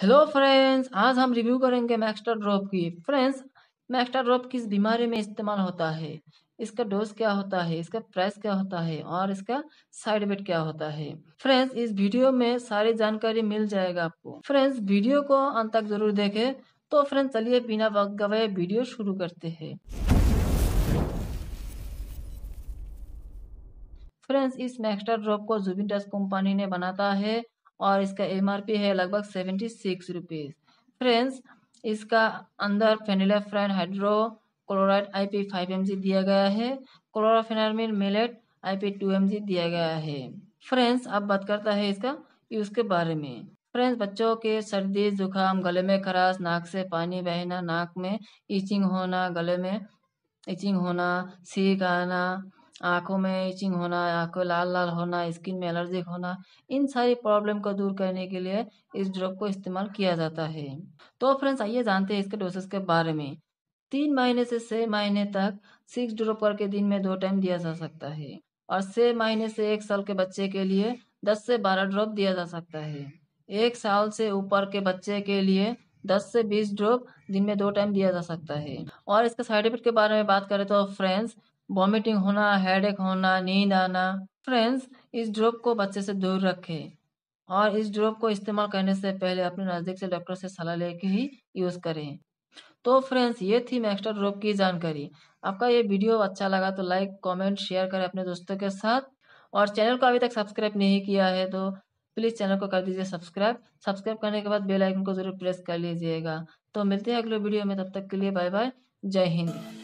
hello friends आज हम review करेंगे मैक्स्टर ड्रॉप की फ्रेंड्स मैक्स्टर ड्रॉप किस बीमारी में इस्तेमाल होता है इसका डोज क्या होता है इसका प्राइस क्या होता है और इसका साइड इफेक्ट क्या होता है फ्रेंड्स इस वीडियो में सारी जानकारी मिल जाएगा आपको फ्रेंड्स वीडियो को अंत तक जरूर देखे तो फ्रेंड्स चलिए बिना वक्त गवाए वीडियो शुरू करते है फ्रेंड्स इस मैक्स्टर ड्रॉप को जुबिन कंपनी ने बनाता है और इसका एमआरपी है लगभग सेवेंटी सिक्स रुपीज़ फ्रेंड्स इसका अंदर phenylephrine chloride I P five M G दिया गया है chlorpheniramine maleate I P two M G दिया गया है फ्रेंड्स अब बात करता है इसका यूज़ के बारे में फ्रेंड्स बच्चों के सर्दी जुकाम गले में खराश नाक से पानी बहना नाक में इचिंग होना गले में इचिंग होना सीख आना आँखों में इचिंग होना आँखों लाल लाल होना स्किन में एलर्जिक होना इन सारी प्रॉब्लम को दूर करने के लिए इस ड्रग को इस्तेमाल किया जाता है तो फ्रेंड्स आइए जानते हैं इसके डोसेस के बारे में तीन महीने से छः महीने तक सिक्स ड्रॉप करके दिन में दो टाइम दिया जा सकता है और छः महीने से एक साल के बच्चे के लिए दस से बारह ड्रॉप दिया जा सकता है एक साल से ऊपर के बच्चे के लिए दस से बीस ड्रॉप दिन में दो टाइम दिया जा सकता है और इसके साइड इफेक्ट के बारे में बात करें तो फ्रेंड्स वॉमिटिंग होना हेडेक होना नींद आना फ्रेंड्स इस ड्रॉप को बच्चे से दूर रखें और इस ड्रॉप को इस्तेमाल करने से पहले अपने नज़दीक से डॉक्टर से सलाह लेके ही यूज़ करें तो फ्रेंड्स ये थी मैक्स्टर ड्रॉप की जानकारी आपका ये वीडियो अच्छा लगा तो लाइक कमेंट शेयर करें अपने दोस्तों के साथ और चैनल को अभी तक सब्सक्राइब नहीं किया है तो प्लीज़ चैनल को कर दीजिए सब्सक्राइब सब्सक्राइब करने के बाद बेल आइकन को जरूर प्रेस कर लीजिएगा तो मिलते हैं अगले वीडियो में तब तक के लिए बाय बाय जय हिंद